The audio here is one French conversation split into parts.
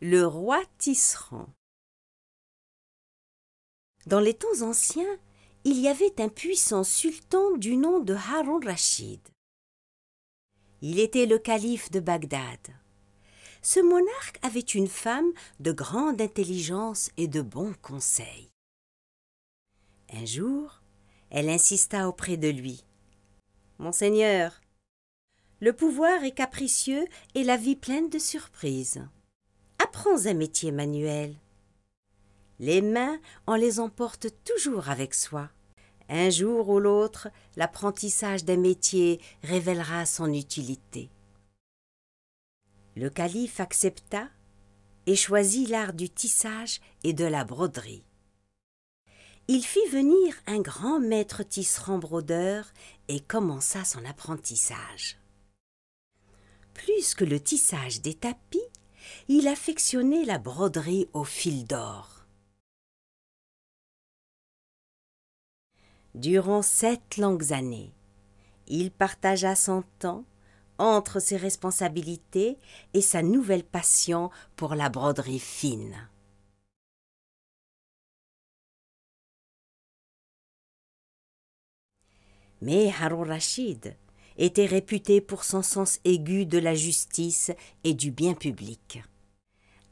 Le roi tisserand. Dans les temps anciens, il y avait un puissant sultan du nom de Harun Rachid. Il était le calife de Bagdad. Ce monarque avait une femme de grande intelligence et de bons conseils. Un jour, elle insista auprès de lui. Monseigneur, le pouvoir est capricieux et la vie pleine de surprises. « Prends un métier manuel. Les mains, on les emporte toujours avec soi. Un jour ou l'autre, l'apprentissage d'un métier révélera son utilité. Le calife accepta et choisit l'art du tissage et de la broderie. Il fit venir un grand maître tisserand brodeur et commença son apprentissage. Plus que le tissage des tapis, il affectionnait la broderie au fil d'or. Durant sept longues années, il partagea son temps entre ses responsabilités et sa nouvelle passion pour la broderie fine. Mais Harun était réputé pour son sens aigu de la justice et du bien public.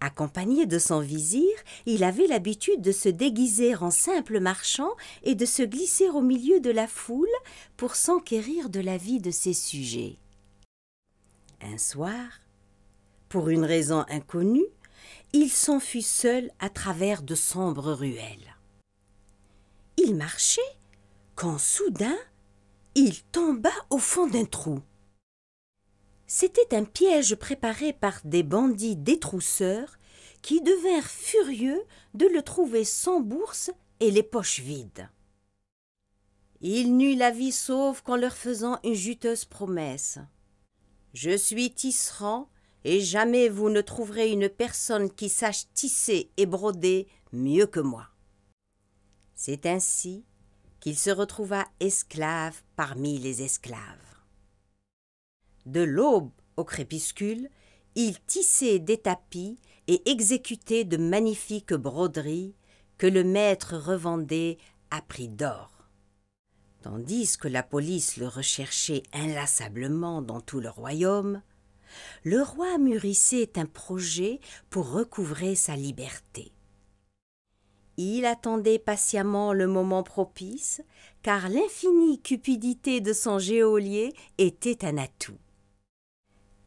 Accompagné de son vizir, il avait l'habitude de se déguiser en simple marchand et de se glisser au milieu de la foule pour s'enquérir de la vie de ses sujets. Un soir, pour une raison inconnue, il s'enfuit seul à travers de sombres ruelles. Il marchait quand soudain il tomba au fond d'un trou. C'était un piège préparé par des bandits détrousseurs qui devinrent furieux de le trouver sans bourse et les poches vides. Il n'eut la vie sauve qu'en leur faisant une juteuse promesse. Je suis tisserand, et jamais vous ne trouverez une personne qui sache tisser et broder mieux que moi. C'est ainsi qu'il se retrouva esclave parmi les esclaves. De l'aube au crépuscule, il tissait des tapis et exécutait de magnifiques broderies que le maître revendait à prix d'or. Tandis que la police le recherchait inlassablement dans tout le royaume, le roi mûrissait un projet pour recouvrer sa liberté. Il attendait patiemment le moment propice, car l'infinie cupidité de son géolier était un atout.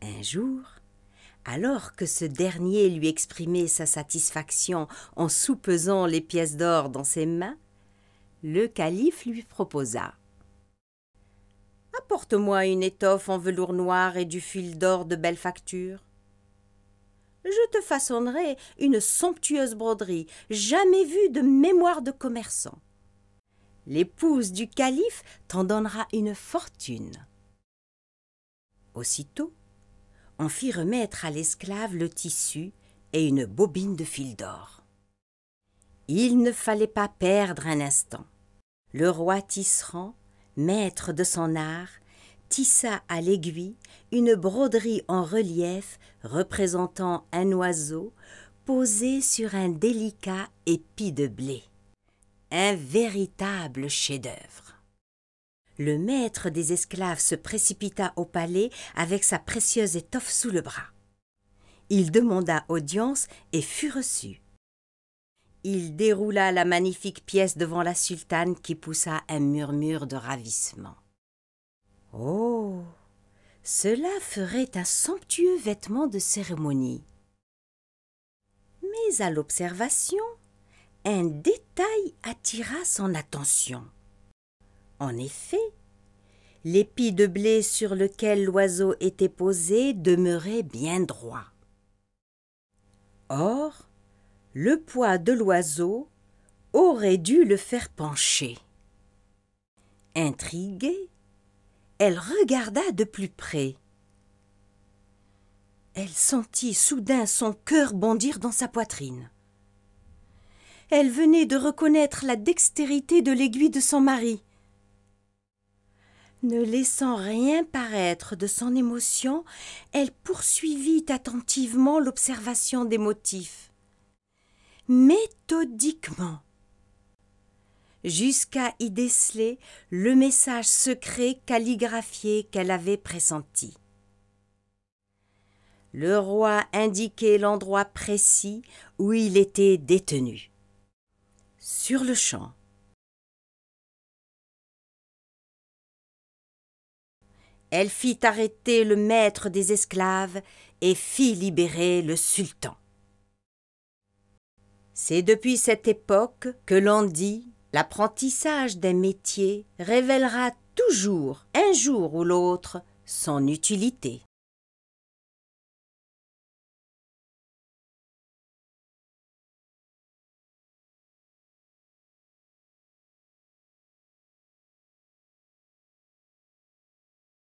Un jour, alors que ce dernier lui exprimait sa satisfaction en soupesant les pièces d'or dans ses mains, le calife lui proposa Apporte-moi une étoffe en velours noir et du fil d'or de belle facture je te façonnerai une somptueuse broderie, jamais vue de mémoire de commerçant. L'épouse du calife t'en donnera une fortune. Aussitôt, on fit remettre à l'esclave le tissu et une bobine de fil d'or. Il ne fallait pas perdre un instant. Le roi tisserand, maître de son art, tissa à l'aiguille une broderie en relief représentant un oiseau posé sur un délicat épi de blé. Un véritable chef-d'œuvre. Le maître des esclaves se précipita au palais avec sa précieuse étoffe sous le bras. Il demanda audience et fut reçu. Il déroula la magnifique pièce devant la sultane qui poussa un murmure de ravissement. Oh Cela ferait un somptueux vêtement de cérémonie. Mais à l'observation, un détail attira son attention. En effet, l'épi de blé sur lequel l'oiseau était posé demeurait bien droit. Or, le poids de l'oiseau aurait dû le faire pencher. Intrigué, elle regarda de plus près. Elle sentit soudain son cœur bondir dans sa poitrine. Elle venait de reconnaître la dextérité de l'aiguille de son mari. Ne laissant rien paraître de son émotion, elle poursuivit attentivement l'observation des motifs. Méthodiquement, jusqu'à y déceler le message secret calligraphié qu'elle avait pressenti. Le roi indiquait l'endroit précis où il était détenu. Sur le champ. Elle fit arrêter le maître des esclaves et fit libérer le sultan. C'est depuis cette époque que l'on dit L'apprentissage des métiers révélera toujours, un jour ou l'autre, son utilité.